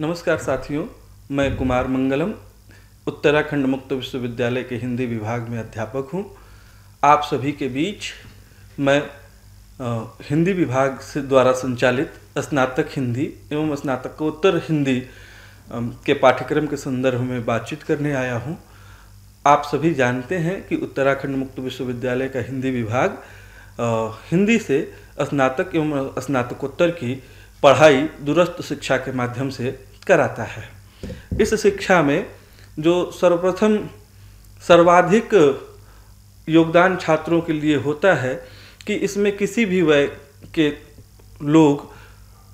नमस्कार साथियों मैं कुमार मंगलम उत्तराखंड मुक्त विश्वविद्यालय के हिंदी विभाग में अध्यापक हूँ आप सभी के बीच मैं आ, हिंदी विभाग से द्वारा संचालित स्नातक हिंदी एवं स्नातकोत्तर हिंदी आ, के पाठ्यक्रम के संदर्भ में बातचीत करने आया हूँ आप सभी जानते हैं कि उत्तराखंड मुक्त विश्वविद्यालय का हिंदी विभाग आ, हिंदी से स्नातक एवं स्नातकोत्तर की पढ़ाई दूरस्थ शिक्षा के माध्यम से कराता है इस शिक्षा में जो सर्वप्रथम सर्वाधिक योगदान छात्रों के लिए होता है कि इसमें किसी भी वय के लोग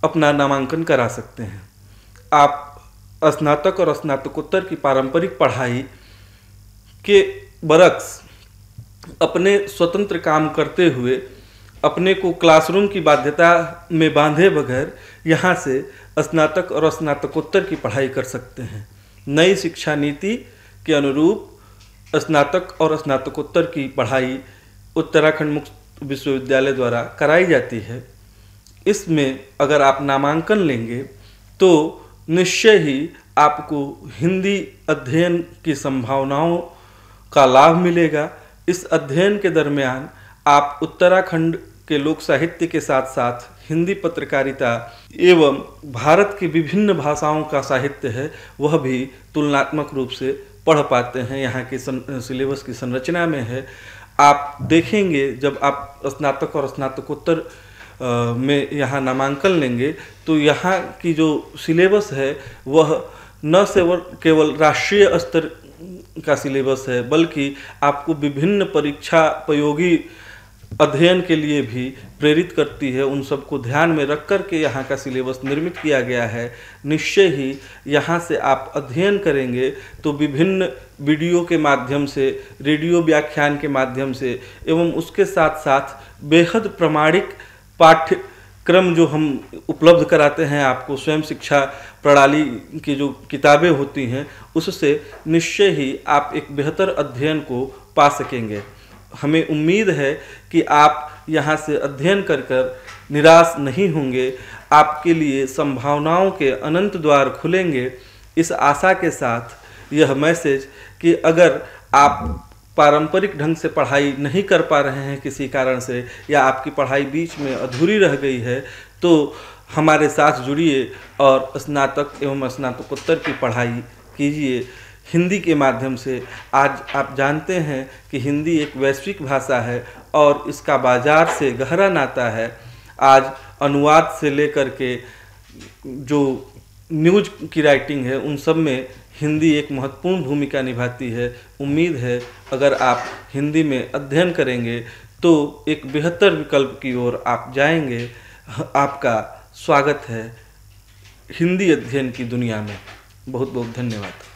अपना नामांकन करा सकते हैं आप स्नातक और स्नातकोत्तर की पारंपरिक पढ़ाई के बरक्स अपने स्वतंत्र काम करते हुए अपने को क्लासरूम की बाध्यता में बांधे बगैर यहाँ से स्नातक और स्नातकोत्तर की पढ़ाई कर सकते हैं नई शिक्षा नीति के अनुरूप स्नातक और स्नातकोत्तर की पढ़ाई उत्तराखंड मुक्त विश्वविद्यालय द्वारा कराई जाती है इसमें अगर आप नामांकन लेंगे तो निश्चय ही आपको हिंदी अध्ययन की संभावनाओं का लाभ मिलेगा इस अध्ययन के दरमियान आप उत्तराखंड के लोक साहित्य के साथ साथ हिंदी पत्रकारिता एवं भारत की विभिन्न भाषाओं का साहित्य है वह भी तुलनात्मक रूप से पढ़ पाते हैं यहाँ के सिलेबस की संरचना में है आप देखेंगे जब आप स्नातक और स्नातकोत्तर में यहाँ नामांकन लेंगे तो यहाँ की जो सिलेबस है वह न सेवल केवल राष्ट्रीय स्तर का सिलेबस है बल्कि आपको विभिन्न परीक्षा उपयोगी अध्ययन के लिए भी प्रेरित करती है उन सबको ध्यान में रख कर के यहाँ का सिलेबस निर्मित किया गया है निश्चय ही यहाँ से आप अध्ययन करेंगे तो विभिन्न वीडियो के माध्यम से रेडियो व्याख्यान के माध्यम से एवं उसके साथ साथ बेहद प्रमाणिक पाठ्य क्रम जो हम उपलब्ध कराते हैं आपको स्वयं शिक्षा प्रणाली की जो किताबें होती हैं उससे निश्चय ही आप एक बेहतर अध्ययन को पा सकेंगे हमें उम्मीद है कि आप यहाँ से अध्ययन कर कर निराश नहीं होंगे आपके लिए संभावनाओं के अनंत द्वार खुलेंगे इस आशा के साथ यह मैसेज कि अगर आप पारंपरिक ढंग से पढ़ाई नहीं कर पा रहे हैं किसी कारण से या आपकी पढ़ाई बीच में अधूरी रह गई है तो हमारे साथ जुड़िए और स्नातक एवं स्नातकोत्तर की पढ़ाई कीजिए हिंदी के माध्यम से आज आप जानते हैं कि हिंदी एक वैश्विक भाषा है और इसका बाजार से गहरा नाता है आज अनुवाद से लेकर के जो न्यूज की राइटिंग है उन सब में हिंदी एक महत्वपूर्ण भूमिका निभाती है उम्मीद है अगर आप हिंदी में अध्ययन करेंगे तो एक बेहतर विकल्प की ओर आप जाएंगे आपका स्वागत है हिंदी अध्ययन की दुनिया में बहुत बहुत धन्यवाद